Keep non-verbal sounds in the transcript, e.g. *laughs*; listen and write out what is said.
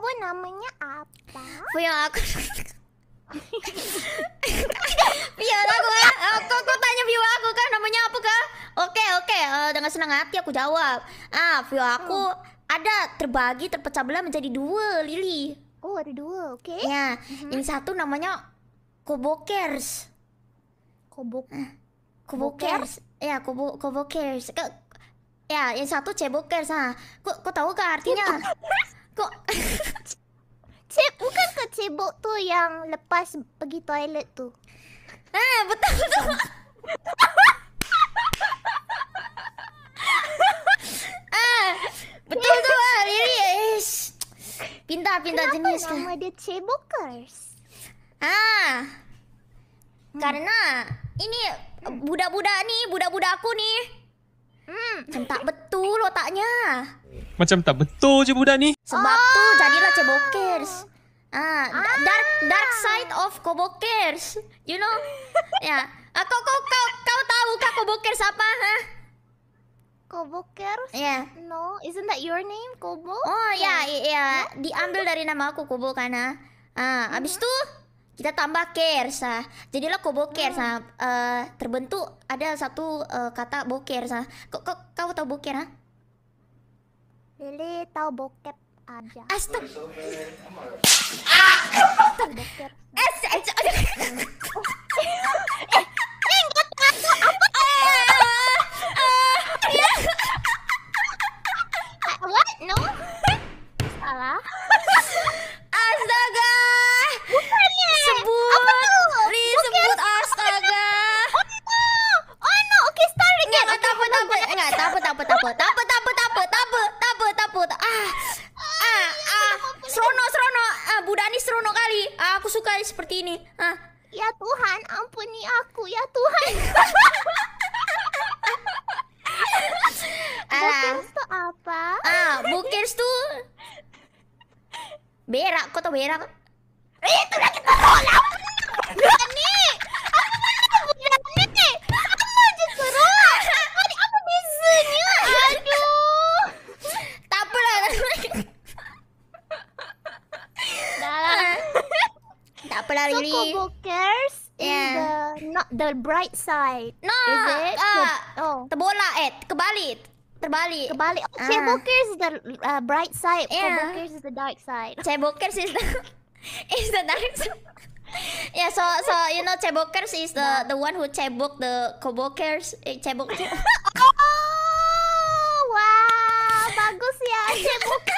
Bobo namanya apa? Punya aku. Iya aku kan. Aku, aku tanya view aku kan namanya apa kah? Oke oke uh, dengan senang hati aku jawab. Ah view aku hmm. ada terbagi terpecah belah menjadi dua Lili. Oh ada dua oke. Okay. Ya mm -hmm. ini satu namanya Kobokers. Kobok. Ah, Kobokers. Ya kobo Kobokers. ya yang satu cebokers ah kok kok tahu kah artinya *laughs* kok bentuk tu yang lepas pergi toilet tu. Ha, ah, betul tu. ah, betul tu ah, really ish. Pindah pindah Kenapa jenis ke? Kan. Nama dia cebokers. Ah. Hmm. Ha. Karena ini budak-budak ni, budak-budak aku ni. Hmm, macam tak betul otaknya. Macam tak betul je budak ni. Sebab oh. tu jadilah cebokers. Ah, ah, dark dark ah. side of kobokers. You know? *laughs* ya. aku kau kau kau kau tahu kak kobokers apa? huh? Kobokers? Yeah. No, isn't that your name, Kobo? Oh ya, yeah, iya, yeah. yeah. diambil dari nama aku Kobo karena ah, mm-hmm. abis itu kita tambah kers ah. Jadilah Kobokers mm. ah. Uh, terbentuk ada satu uh, kata bokers ah. kok kau, kau tahu boker ah? Lili tahu bokep aja. Astaga. Astaga. Sebut. Apa eh, sebut astaga. Oh no. okay, takut, takut, takut, takut. Takut, aku suka seperti ini. Ah. Ya Tuhan, ampuni aku ya Tuhan. Alah. *laughs* tuh apa? Ah, bukers tuh berak. Kau tau berak? Eh, itu lagi terus. tak pernah so, Kobo cares yeah. the not the bright side. No, is it? Uh, oh. Terbolak eh, kebalik. Terbalik. Kebalik. Oh, uh. Ah. Cebokers is the uh, bright side. Yeah. cares is the dark side. *laughs* Cebokers is the *laughs* is the dark side. *laughs* yeah, so so you know Cebokers is the no. the one who cebok the Kobokers. Eh, cebok. oh, wow. Bagus ya cebok.